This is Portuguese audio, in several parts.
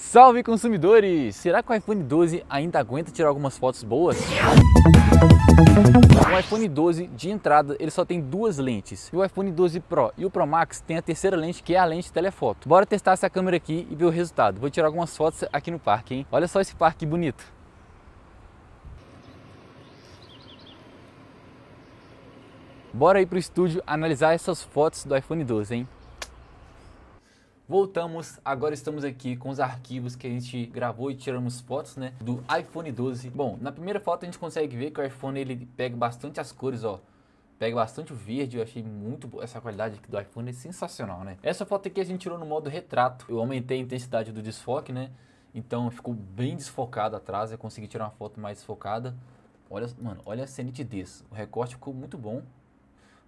Salve consumidores! Será que o iPhone 12 ainda aguenta tirar algumas fotos boas? O iPhone 12 de entrada ele só tem duas lentes. E o iPhone 12 Pro e o Pro Max tem a terceira lente que é a lente telefoto. Bora testar essa câmera aqui e ver o resultado. Vou tirar algumas fotos aqui no parque, hein? Olha só esse parque bonito. Bora aí pro estúdio analisar essas fotos do iPhone 12, hein? Voltamos, agora estamos aqui com os arquivos que a gente gravou e tiramos fotos, né, do iPhone 12. Bom, na primeira foto a gente consegue ver que o iPhone ele pega bastante as cores, ó. Pega bastante o verde, eu achei muito boa essa qualidade aqui do iPhone, é sensacional, né? Essa foto aqui a gente tirou no modo retrato. Eu aumentei a intensidade do desfoque, né? Então ficou bem desfocado atrás, eu consegui tirar uma foto mais desfocada. Olha, mano, olha a nitidez. O recorte ficou muito bom.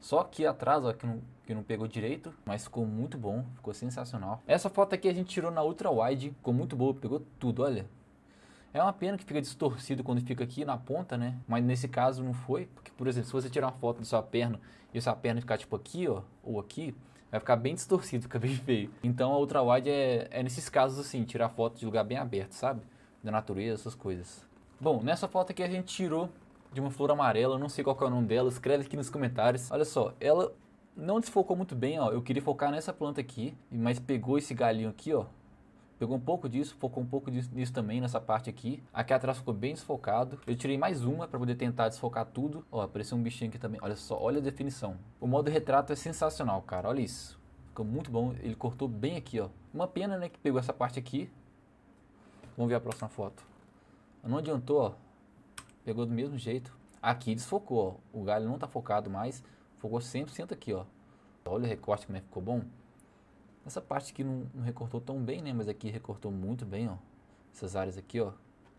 Só que atrás, ó, que não, que não pegou direito, mas ficou muito bom, ficou sensacional. Essa foto aqui a gente tirou na ultra wide, ficou muito boa, pegou tudo, olha. É uma pena que fica distorcido quando fica aqui na ponta, né? Mas nesse caso não foi, porque, por exemplo, se você tirar uma foto da sua perna e sua perna ficar tipo aqui, ó, ou aqui, vai ficar bem distorcido, fica bem feio. Então a ultra wide é, é nesses casos assim, tirar foto de lugar bem aberto, sabe? Da natureza, essas coisas. Bom, nessa foto aqui a gente tirou de uma flor amarela, não sei qual é o nome dela, escreve aqui nos comentários. Olha só, ela não desfocou muito bem, ó. Eu queria focar nessa planta aqui, mas pegou esse galinho aqui, ó. Pegou um pouco disso, focou um pouco disso, também nessa parte aqui. Aqui atrás ficou bem desfocado. Eu tirei mais uma para poder tentar desfocar tudo. Ó, apareceu um bichinho aqui também. Olha só, olha a definição. O modo retrato é sensacional, cara. Olha isso. Ficou muito bom. Ele cortou bem aqui, ó. Uma pena, né, que pegou essa parte aqui. Vamos ver a próxima foto. Não adiantou, ó. Pegou do mesmo jeito. Aqui desfocou, ó. O galho não tá focado mais. Focou 100% aqui, ó. Olha o recorte como é que ficou bom. Essa parte aqui não, não, recortou tão bem, né? Mas aqui recortou muito bem, ó. Essas áreas aqui, ó.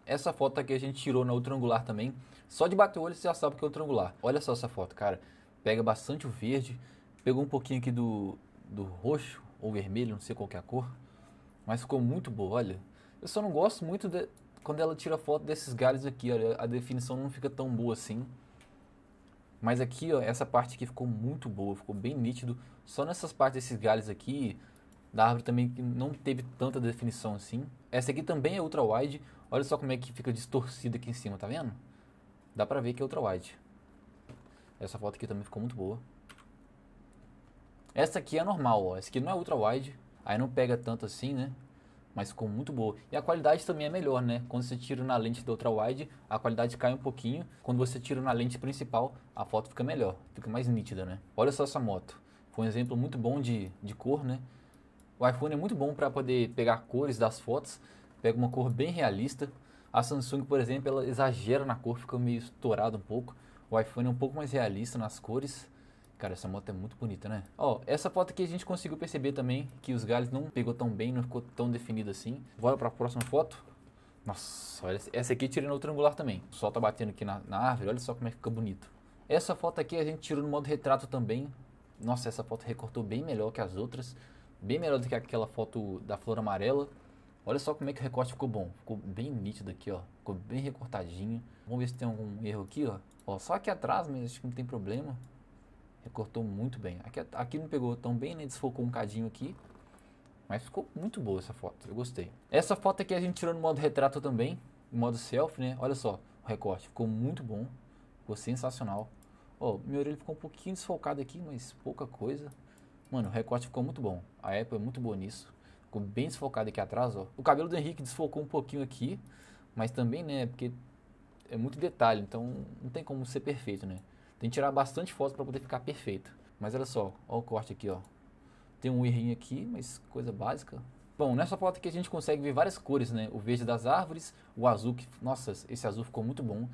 Essa foto aqui a gente tirou na outra angular também. Só de bater o olho você já sabe que é outra angular. Olha só essa foto, cara. Pega bastante o verde. Pegou um pouquinho aqui do, do roxo ou vermelho, não sei qual que é a cor. Mas ficou muito boa, olha. Eu só não gosto muito de, quando ela tira foto desses galhos aqui, olha, a definição não fica tão boa assim. Mas aqui, ó, essa parte aqui ficou muito boa, ficou bem nítido. Só nessas partes desses galhos aqui, da árvore também não teve tanta definição assim. Essa aqui também é ultra wide. Olha só como é que fica distorcida aqui em cima, tá vendo? Dá pra ver que é ultra wide. Essa foto aqui também ficou muito boa. Essa aqui é normal, ó. Essa aqui não é ultra wide. Aí não pega tanto assim, né? mas ficou muito boa. E a qualidade também é melhor, né? Quando você tira na lente do ultra-wide, a qualidade cai um pouquinho. Quando você tira na lente principal, a foto fica melhor, fica mais nítida, né? Olha só essa moto. Foi um exemplo muito bom de, de cor, né? O iPhone é muito bom para poder pegar cores das fotos, pega uma cor bem realista. A Samsung, por exemplo, ela exagera na cor, fica meio estourada um pouco. O iPhone é um pouco mais realista nas cores. Cara, essa moto é muito bonita, né? Ó, essa foto aqui a gente conseguiu perceber também que os galhos não pegou tão bem, não ficou tão definido assim. Bora para a próxima foto. Nossa, olha, essa aqui tirei no triangular também. O sol tá batendo aqui na, na árvore, olha só como é que fica bonito. Essa foto aqui a gente tirou no modo retrato também. Nossa, essa foto recortou bem melhor que as outras. Bem melhor do que aquela foto da flor amarela. Olha só como é que o recorte ficou bom. Ficou bem nítido aqui, ó. Ficou bem recortadinho. Vamos ver se tem algum erro aqui, ó. Ó, só aqui atrás, mas acho que não tem problema. Recortou muito bem. Aqui, aqui não pegou tão bem, né? Desfocou um cadinho aqui. Mas ficou muito boa essa foto, eu gostei. Essa foto aqui a gente tirou no modo retrato também, no modo selfie, né? Olha só o recorte, ficou muito bom, ficou sensacional. Ó, oh, minha orelha ficou um pouquinho desfocada aqui, mas pouca coisa. Mano, o recorte ficou muito bom, a Apple é muito boa nisso. Ficou bem desfocado aqui atrás, ó. O cabelo do Henrique desfocou um pouquinho aqui, mas também, né, porque é muito detalhe, então não tem como ser perfeito, né? Tem que tirar bastante foto para poder ficar perfeito. Mas olha só, olha o corte aqui, ó. Tem um errinho aqui, mas coisa básica. Bom, nessa foto aqui a gente consegue ver várias cores, né? O verde das árvores, o azul, que, nossa, esse azul ficou muito bom.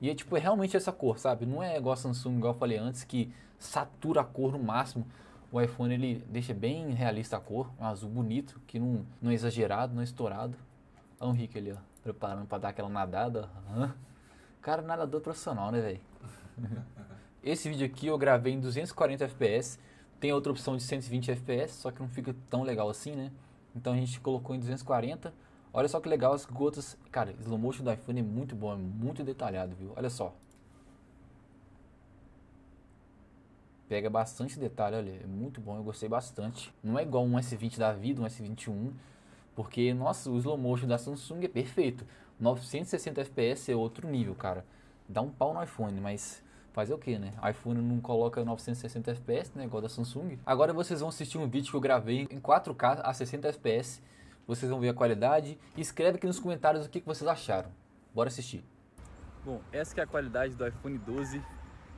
E é tipo, é realmente essa cor, sabe? Não é igual a Samsung, igual eu falei antes, que satura a cor no máximo. O iPhone ele deixa bem realista a cor, um azul bonito, que não, não é exagerado, não é estourado. Olha o Rick ali, ó, preparando para dar aquela nadada. Uhum. Cara, nadador profissional, né, velho? Esse vídeo aqui eu gravei em 240 fps, tem outra opção de 120 fps, só que não fica tão legal assim, né? Então a gente colocou em 240. Olha só que legal as gotas. Cara, slow motion do iPhone é muito bom, é muito detalhado, viu? Olha só. Pega bastante detalhe, olha, é muito bom, eu gostei bastante. Não é igual um S20 da vida, um S21, porque, nossa, o slow motion da Samsung é perfeito. 960 fps é outro nível, cara. Dá um pau no iPhone, mas fazer o que, né? iPhone não coloca 960 FPS, né? Igual da Samsung. Agora vocês vão assistir um vídeo que eu gravei em 4K a 60 FPS. Vocês vão ver a qualidade. E escreve aqui nos comentários o que vocês acharam. Bora assistir. Bom, essa é a qualidade do iPhone 12.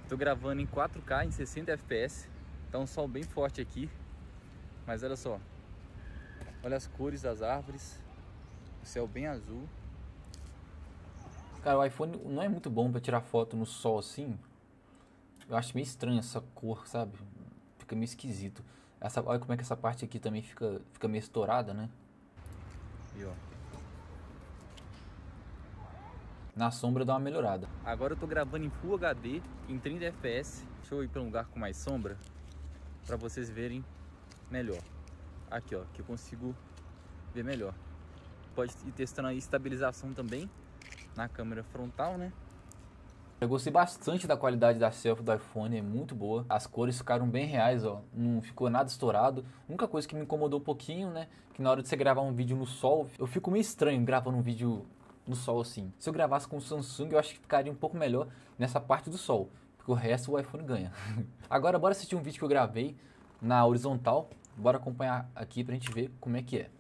Estou gravando em 4K em 60 FPS. Tá um sol bem forte aqui. Mas olha só. Olha as cores das árvores. O céu bem azul. Cara, o iPhone não é muito bom para tirar foto no sol assim, eu acho meio estranho essa cor, sabe? Fica meio esquisito. Essa, olha como é que essa parte aqui também fica, fica meio estourada, né? E ó. Na sombra dá uma melhorada. Agora eu tô gravando em Full HD, em 30 FPS. Deixa eu ir para um lugar com mais sombra, para vocês verem melhor. Aqui, ó, que eu consigo ver melhor. Pode ir testando a estabilização também na câmera frontal, né? Eu gostei bastante da qualidade da selfie do iPhone, é muito boa. As cores ficaram bem reais, ó, não ficou nada estourado. A única coisa que me incomodou um pouquinho, né, que na hora de você gravar um vídeo no sol, eu fico meio estranho gravando um vídeo no sol assim. Se eu gravasse com o Samsung, eu acho que ficaria um pouco melhor nessa parte do sol, porque o resto o iPhone ganha. Agora bora assistir um vídeo que eu gravei na horizontal. Bora acompanhar aqui pra gente ver como é que é.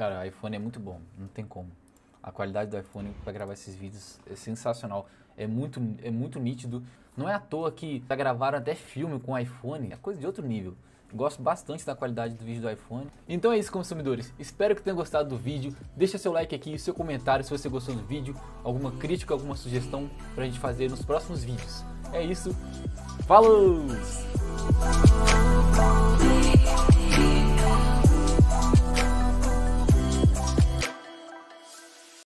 Cara, iPhone é muito bom, não tem como. A qualidade do iPhone para gravar esses vídeos é sensacional. É muito, é muito nítido. Não é à toa que já gravaram até filme com iPhone. É coisa de outro nível. Gosto bastante da qualidade do vídeo do iPhone. Então é isso, consumidores. Espero que tenham gostado do vídeo. Deixa seu like aqui, seu comentário se você gostou do vídeo. Alguma crítica, alguma sugestão pra gente fazer nos próximos vídeos. É isso. Falou!